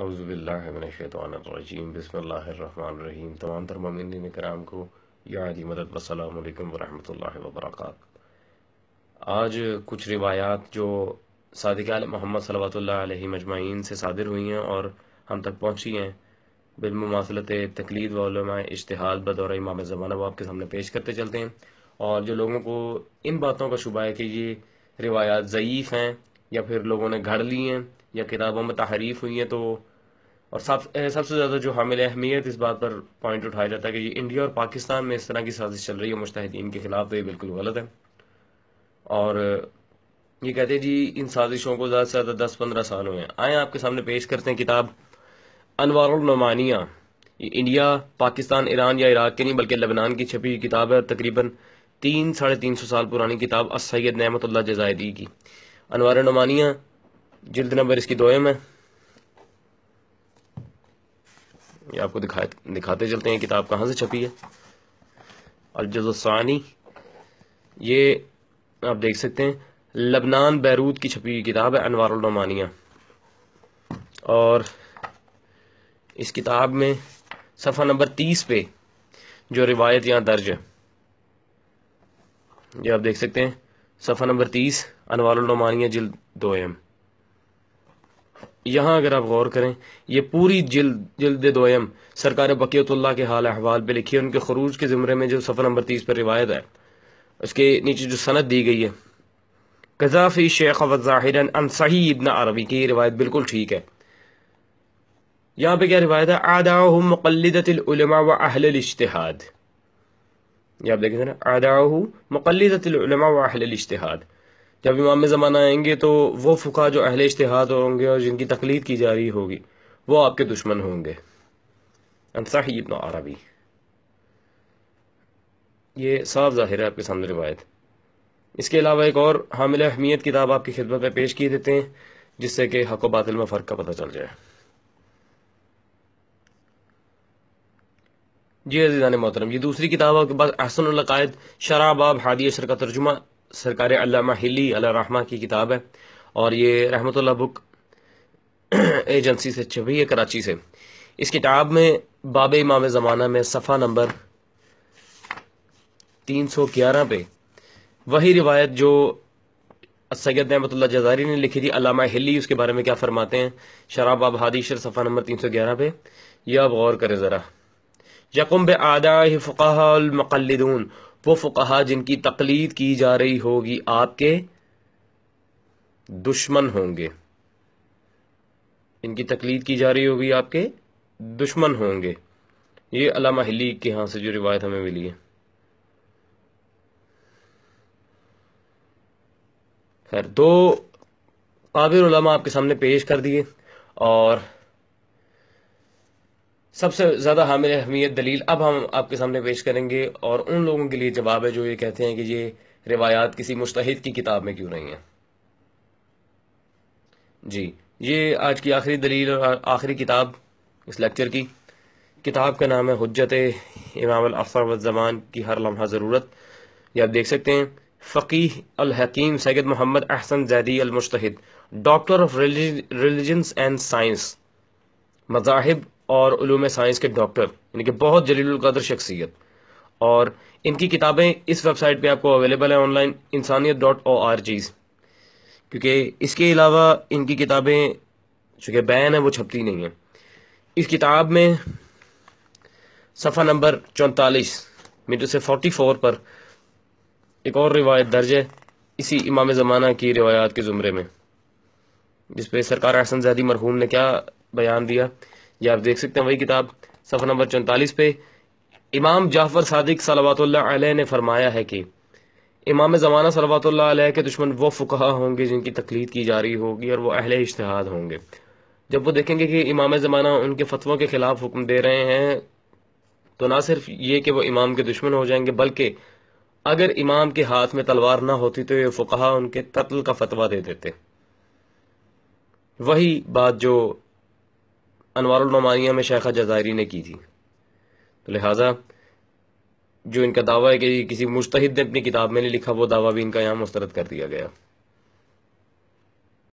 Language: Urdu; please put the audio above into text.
اعوذ باللہ من الشیطان الرجیم بسم اللہ الرحمن الرحیم تمام تر ترمن کرام کو یا علی و والسلام علیکم ورحمت اللہ وبرکاتہ آج کچھ روایات جو صادق علی محمد صلی اللہ علیہ مجمعین سے صادر ہوئی ہیں اور ہم تک پہنچی ہیں بالمماثلت تقلید و علماء اجتحاد بدور امام زمانہ وہ آپ کے سامنے پیش کرتے چلتے ہیں اور جو لوگوں کو ان باتوں کا شبہ ہے کہ یہ روایات ضعیف ہیں یا پھر لوگوں نے گھڑ لی ہیں یا کتابوں میں تحریف ہوئی ہیں تو اور سب سب سے زیادہ جو حامل اہمیت اس بات پر پوائنٹ اٹھایا جاتا ہے کہ یہ انڈیا اور پاکستان میں اس طرح کی سازش چل رہی ہے مشتحدین کے خلاف تو یہ بالکل غلط ہے اور یہ کہتے ہیں جی ان سازشوں کو زیادہ سے زیادہ دس پندرہ سال ہوئے ہیں آئیں آپ کے سامنے پیش کرتے ہیں کتاب انوار النعمانیہ یہ انڈیا پاکستان ایران یا عراق کے نہیں بلکہ لبنان کی چھپی ہوئی کتاب ہے تقریباً تین ساڑھے تین سو سال پرانی کتاب اس سید نعمت اللہ جزائدی کی انوار النعمانیہ جلد نمبر اس کی دوئم ہے یہ آپ کو دکھاتے چلتے ہیں کتاب کہاں سے چھپی ہے الجزو ثانی یہ آپ دیکھ سکتے ہیں لبنان بیروت کی چھپی کتاب ہے انوار الرومانیہ اور اس کتاب میں صفحہ نمبر تیس پہ جو روایت یہاں درج ہے یہ آپ دیکھ سکتے ہیں صفحہ نمبر تیس انوار النعمانیہ جلد دوئم یہاں اگر آپ غور کریں یہ پوری جلد جلد دوئم سرکار بقیت اللہ کے حال احوال پہ لکھی ہے ان کے خروج کے زمرے میں جو صفحہ نمبر تیس پہ روایت ہے اس کے نیچے جو سند دی گئی ہے قذافی شیخ و ابن عربی کی یہ روایت بالکل ٹھیک ہے یہاں پہ کیا روایت ہے مقلدت العلماء و اہل الاشتہاد یہ آپ دیکھیں آداؤہم مقلدت العلماء و اہل الاشتہاد جب امام زمانہ آئیں گے تو وہ فقہ جو اہل اشتہاد ہوں گے اور جن کی تقلید کی جا رہی ہوگی وہ آپ کے دشمن ہوں گے ابن عربی یہ صاف ظاہر ہے آپ کے سامنے روایت اس کے علاوہ ایک اور حامل اہمیت کتاب آپ کی خدمت میں پیش کی دیتے ہیں جس سے کہ حق و باطل میں فرق کا پتہ چل جائے جی عزیزان محترم یہ دوسری کتاب آپ کے پاس احسن القائد شراب آب حادی اشر کا ترجمہ سرکار علامہ ہلی علیہ رحمہ کی کتاب ہے اور یہ رحمت اللہ بک ایجنسی سے چھپی ہے کراچی سے اس کتاب میں باب امام زمانہ میں صفحہ نمبر تین سو گیارہ پہ وہی روایت جو سید نعمت اللہ جزاری نے لکھی تھی علامہ ہلی اس کے بارے میں کیا فرماتے ہیں شراب باب حادیشر صفحہ نمبر تین سو گیارہ پہ یہ اب غور کریں ذرا یقم بے آدھا فقہ المقلدون وہ فقہا جن کی تقلید کی جا رہی ہوگی آپ کے دشمن ہوں گے ان کی تقلید کی جا رہی ہوگی آپ کے دشمن ہوں گے یہ علامہ کے ہاں سے جو روایت ہمیں ملی ہے خیر دو قابل علماء آپ کے سامنے پیش کر دیے اور سب سے زیادہ حامل اہمیت دلیل اب ہم آپ کے سامنے پیش کریں گے اور ان لوگوں کے لیے جواب ہے جو یہ کہتے ہیں کہ یہ روایات کسی مشتحد کی کتاب میں کیوں نہیں ہیں جی یہ آج کی آخری دلیل اور آخری کتاب اس لیکچر کی کتاب کا نام ہے حجت امام الافر و کی ہر لمحہ ضرورت یہ آپ دیکھ سکتے ہیں فقی الحکیم سید محمد احسن زیدی المشتحد doctor of religions and science مذاہب اور علوم سائنس کے ڈاکٹر یعنی کہ بہت جلیل القدر شخصیت اور ان کی کتابیں اس ویب سائٹ پہ آپ کو اویلیبل ہیں online Insaniyat dot O R G's کیونکہ اس کے علاوہ ان کی کتابیں چونکہ بین ہیں وہ چھپتی نہیں ہیں اس کتاب میں صفحہ نمبر چونتالیس میٹر سے فورٹی فور پر ایک اور روایت درج ہے اسی امام زمانہ کی روایات کے زمرے میں جس پہ سرکار احسن زہدی مرحوم نے کیا بیان دیا یہ آپ دیکھ سکتے ہیں وہی کتاب صفحہ نمبر چونتالیس پہ امام جعفر صادق صلوات اللہ علیہ نے فرمایا ہے کہ امام زمانہ صلوات اللہ علیہ کے دشمن وہ ہوں گے جن کی تقلید کی جا رہی ہوگی اور وہ اہل اشتہاد ہوں گے جب وہ دیکھیں گے کہ امام زمانہ ان کے فتووں کے خلاف حکم دے رہے ہیں تو نہ صرف یہ کہ وہ امام کے دشمن ہو جائیں گے بلکہ اگر امام کے ہاتھ میں تلوار نہ ہوتی تو یہ فقہ ان کے قتل کا فتویٰ دے دیتے وہی بات جو انوار النعمانیہ میں شیخہ جزائری نے کی تھی تو لہٰذا جو ان کا دعویٰ ہے کہ کسی مشتحد نے اپنی کتاب میں نہیں لکھا وہ دعویٰ بھی ان کا یہاں مسترد کر دیا گیا